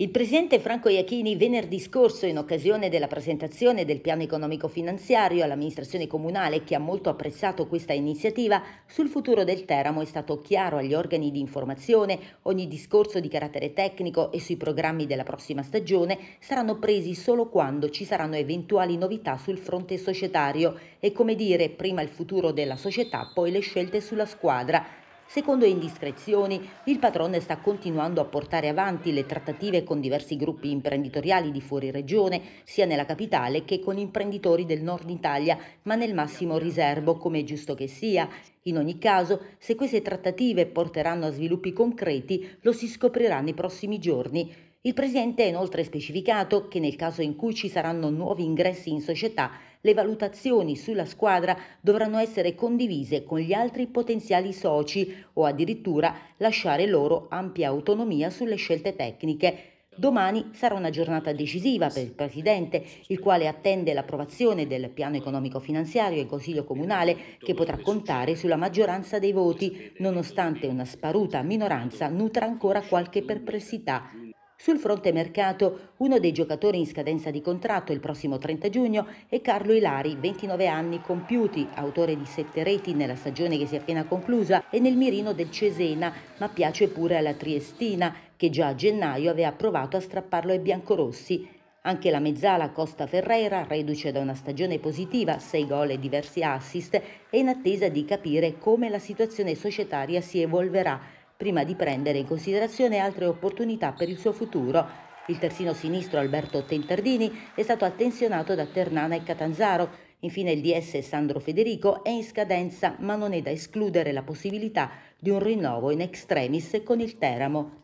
Il presidente Franco Iachini venerdì scorso, in occasione della presentazione del piano economico-finanziario all'amministrazione comunale, che ha molto apprezzato questa iniziativa, sul futuro del Teramo è stato chiaro agli organi di informazione, ogni discorso di carattere tecnico e sui programmi della prossima stagione saranno presi solo quando ci saranno eventuali novità sul fronte societario e come dire, prima il futuro della società, poi le scelte sulla squadra Secondo indiscrezioni, il patrone sta continuando a portare avanti le trattative con diversi gruppi imprenditoriali di fuori regione, sia nella capitale che con imprenditori del nord Italia, ma nel massimo riservo, come è giusto che sia. In ogni caso, se queste trattative porteranno a sviluppi concreti, lo si scoprirà nei prossimi giorni. Il Presidente ha inoltre specificato che nel caso in cui ci saranno nuovi ingressi in società, le valutazioni sulla squadra dovranno essere condivise con gli altri potenziali soci o addirittura lasciare loro ampia autonomia sulle scelte tecniche. Domani sarà una giornata decisiva per il Presidente, il quale attende l'approvazione del piano economico finanziario e Consiglio Comunale che potrà contare sulla maggioranza dei voti, nonostante una sparuta minoranza nutra ancora qualche perplessità sul fronte mercato, uno dei giocatori in scadenza di contratto il prossimo 30 giugno è Carlo Ilari, 29 anni compiuti, autore di sette reti nella stagione che si è appena conclusa e nel mirino del Cesena, ma piace pure alla Triestina, che già a gennaio aveva provato a strapparlo ai biancorossi. Anche la mezzala Costa Ferreira, reduce da una stagione positiva, 6 gol e diversi assist, è in attesa di capire come la situazione societaria si evolverà prima di prendere in considerazione altre opportunità per il suo futuro. Il terzino sinistro Alberto Tentardini è stato attenzionato da Ternana e Catanzaro. Infine il DS Sandro Federico è in scadenza, ma non è da escludere la possibilità di un rinnovo in extremis con il Teramo.